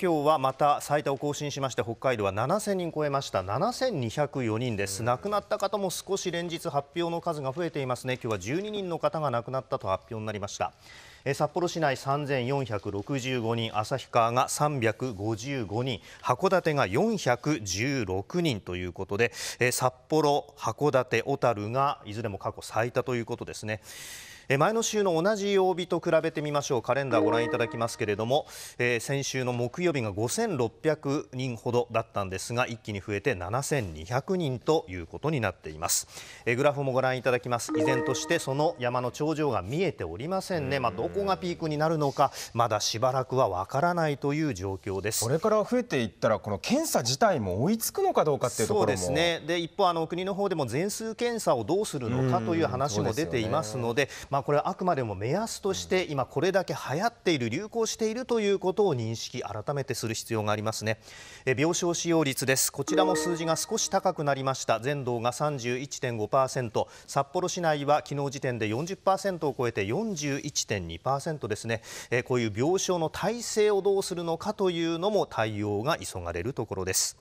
今日はまた最多を更新しまして北海道は7000人超えました7204人です亡くなった方も少し連日発表の数が増えていますね今日は12人の方が亡くなったと発表になりました札幌市内3465人旭川が355人函館が416人ということで札幌函館小樽がいずれも過去最多ということですね前の週の同じ曜日と比べてみましょうカレンダーをご覧いただきますけれども、えー、先週の木曜日が5600人ほどだったんですが一気に増えて7200人ということになっています、えー、グラフもご覧いただきます依然としてその山の頂上が見えておりませんねまあ、どこがピークになるのかまだしばらくはわからないという状況ですこれから増えていったらこの検査自体も追いつくのかどうかっていうところですねで一方あの国の方でも全数検査をどうするのかという話も出ていますので、うんまあ、これはあくまでも目安として、今これだけ流行っている流行しているということを認識改めてする必要がありますねえ病床使用率ですこちらも数字が少し高くなりました全道が31.5%札幌市内は昨日時点で40%を超えて41.2%ですね、えこういう病床の体制をどうするのかというのも対応が急がれるところです。